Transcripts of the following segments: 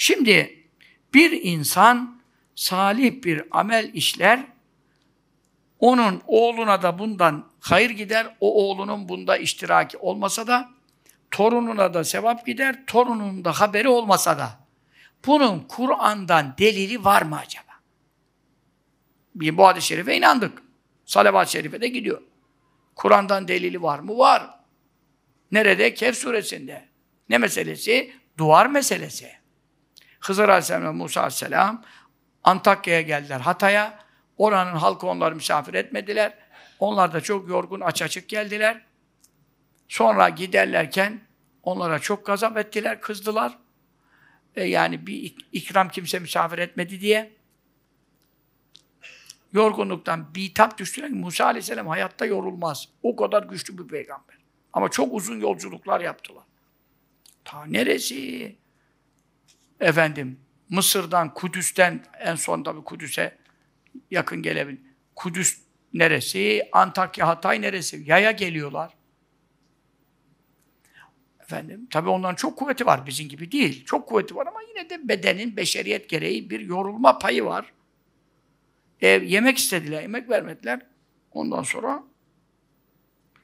Şimdi bir insan salih bir amel işler, onun oğluna da bundan hayır gider, o oğlunun bunda iştiraki olmasa da, torununa da sevap gider, torununun da haberi olmasa da. Bunun Kur'an'dan delili var mı acaba? Bir bu hadis-i şerife inandık. Salavat-ı şerife de gidiyor. Kur'an'dan delili var mı? Var. Nerede? Kehf suresinde. Ne meselesi? Duvar meselesi. Hızır Aleyhisselam ve Musa Aleyhisselam Antakya'ya geldiler, Hatay'a. Oranın halkı onları misafir etmediler. Onlar da çok yorgun, aç açık geldiler. Sonra giderlerken onlara çok gazap ettiler, kızdılar. E yani bir ikram kimse misafir etmedi diye. Yorgunluktan bitap düştüler. Musa Aleyhisselam hayatta yorulmaz. O kadar güçlü bir peygamber. Ama çok uzun yolculuklar yaptılar. Ta neresi? efendim Mısır'dan, Kudüs'ten en son tabii Kudüs'e yakın gelebilir. Kudüs neresi? Antakya, Hatay neresi? Yaya geliyorlar. Efendim, tabii onların çok kuvveti var, bizim gibi değil. Çok kuvveti var ama yine de bedenin beşeriyet gereği bir yorulma payı var. E, yemek istediler, yemek vermediler. Ondan sonra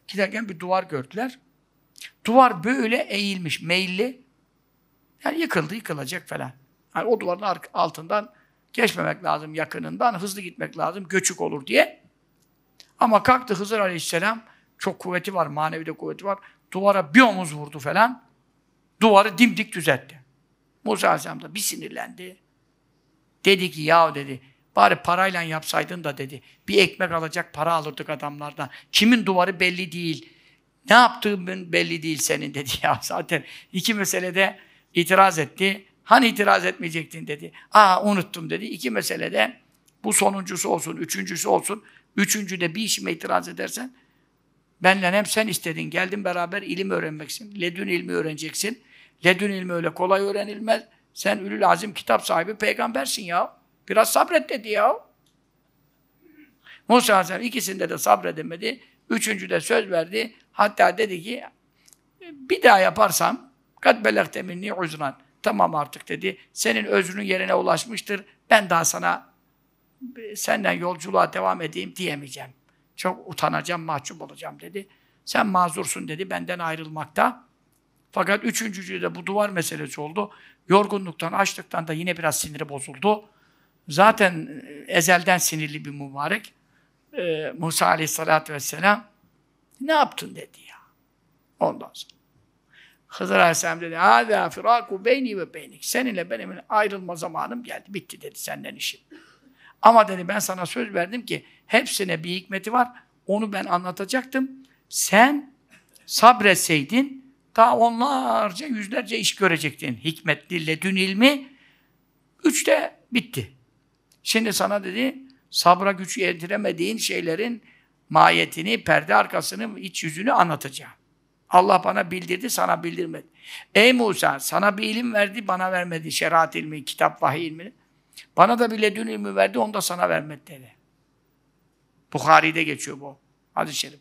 giderken bir duvar gördüler. Duvar böyle eğilmiş, meyilli. Yani yıkıldı, yıkılacak falan. Yani o duvarın altından geçmemek lazım yakınından, hızlı gitmek lazım, göçük olur diye. Ama kalktı Hızır Aleyhisselam, çok kuvveti var, manevi de kuvveti var. Duvara bir omuz vurdu falan. Duvarı dimdik düzeltti. Musa Aleyhisselam da bir sinirlendi. Dedi ki yahu dedi, bari parayla yapsaydın da dedi. Bir ekmek alacak para alırdık adamlardan. Kimin duvarı belli değil. Ne yaptığın belli değil senin dedi ya. Zaten iki meselede itiraz etti. Hani itiraz etmeyecektin dedi. Aa unuttum dedi. İki meselede bu sonuncusu olsun, üçüncüsü olsun. Üçüncüde bir işime itiraz edersen benle hem sen istedin, geldin beraber ilim öğrenmeksin. Ledün ilmi öğreneceksin. Ledün ilmi öyle kolay öğrenilmez. Sen ülül azim kitap sahibi peygambersin ya. Biraz sabret dedi ya. Musa Aleyhisselam ikisinde de sabredemedi. Üçüncüde söz verdi. Hatta dedi ki bir daha yaparsam Kad belagte minni uzran. Tamam artık dedi. Senin özrünün yerine ulaşmıştır. Ben daha sana senden yolculuğa devam edeyim diyemeyeceğim. Çok utanacağım, mahcup olacağım dedi. Sen mazursun dedi benden ayrılmakta. Fakat üçüncücü de bu duvar meselesi oldu. Yorgunluktan, açlıktan da yine biraz siniri bozuldu. Zaten e, ezelden sinirli bir mübarek. Ee, Musa Aleyhisselatü vesselam ne yaptın dedi ya. Ondan sonra. Hızır Aleyhisselam dedi, Hâzâ firâku beyni ve beynik. Seninle benim ayrılma zamanım geldi. Bitti dedi senden işim. Ama dedi ben sana söz verdim ki hepsine bir hikmeti var. Onu ben anlatacaktım. Sen sabretseydin daha onlarca, yüzlerce iş görecektin. Hikmetli ledün ilmi üçte bitti. Şimdi sana dedi sabra güç yetiremediğin şeylerin mahiyetini, perde arkasını, iç yüzünü anlatacağım. Allah bana bildirdi, sana bildirmedi. Ey Musa, sana bir ilim verdi, bana vermedi. Şeriat ilmi, kitap, vahiy ilmini. Bana da bir ledün ilmi verdi, onu da sana vermedi dedi. Bukhari'de geçiyor bu. Hadis-i şerif.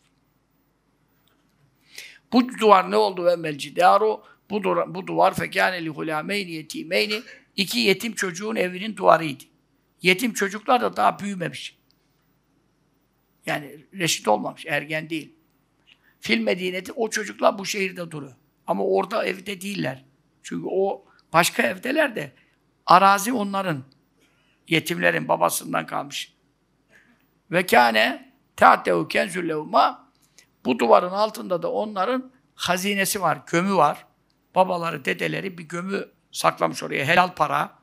Bu duvar ne oldu ve melcidaru? Bu, duvar, bu duvar fekâne li hulâmeyni yetimeyni. İki yetim çocuğun evinin duvarıydı. Yetim çocuklar da daha büyümemiş. Yani reşit olmamış, ergen değil fil medineti o çocuklar bu şehirde duruyor. Ama orada evde değiller. Çünkü o başka evdeler de arazi onların. Yetimlerin babasından kalmış. Ve kâne ta'tehu kenzüllevma bu duvarın altında da onların hazinesi var, gömü var. Babaları, dedeleri bir gömü saklamış oraya. Helal para.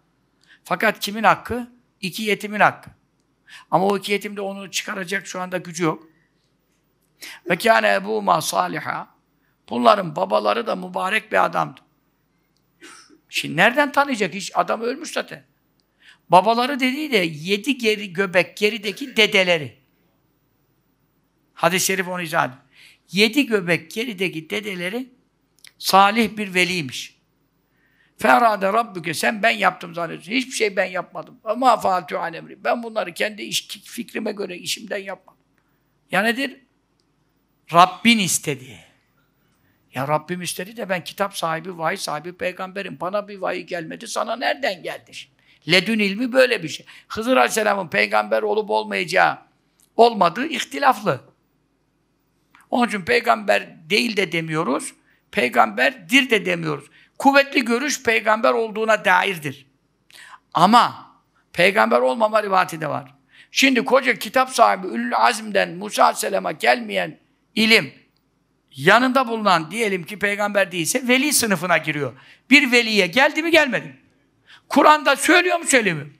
Fakat kimin hakkı? İki yetimin hakkı. Ama o iki yetim de onu çıkaracak şu anda gücü yok. Ve kâne ebûmâ sâliha. Bunların babaları da mübarek bir adamdı. Şimdi nereden tanıyacak? Hiç adam ölmüş zaten. Babaları dediği de yedi geri göbek gerideki dedeleri. Hadis-i şerif onu izah ediyor. Yedi göbek gerideki dedeleri salih bir veliymiş. Ferade Rabbüke sen ben yaptım zannediyorsun. Hiçbir şey ben yapmadım. Ama faaltu anemri. Ben bunları kendi iş, fikrime göre işimden yapmadım. Ya nedir? Rabbin istedi. Ya Rabbim istedi de ben kitap sahibi, vahiy sahibi peygamberim. Bana bir vahiy gelmedi, sana nereden geldi şimdi? Ledün ilmi böyle bir şey. Hızır Aleyhisselam'ın peygamber olup olmayacağı olmadığı ihtilaflı. Onun için peygamber değil de demiyoruz, peygamberdir de demiyoruz. Kuvvetli görüş peygamber olduğuna dairdir. Ama peygamber olmama rivati de var. Şimdi koca kitap sahibi Ülül Azim'den Musa Aleyhisselam'a gelmeyen ilim yanında bulunan diyelim ki peygamber değilse veli sınıfına giriyor. Bir veliye geldi mi gelmedi mi? Kur'an'da söylüyor mu söylemiyor mu?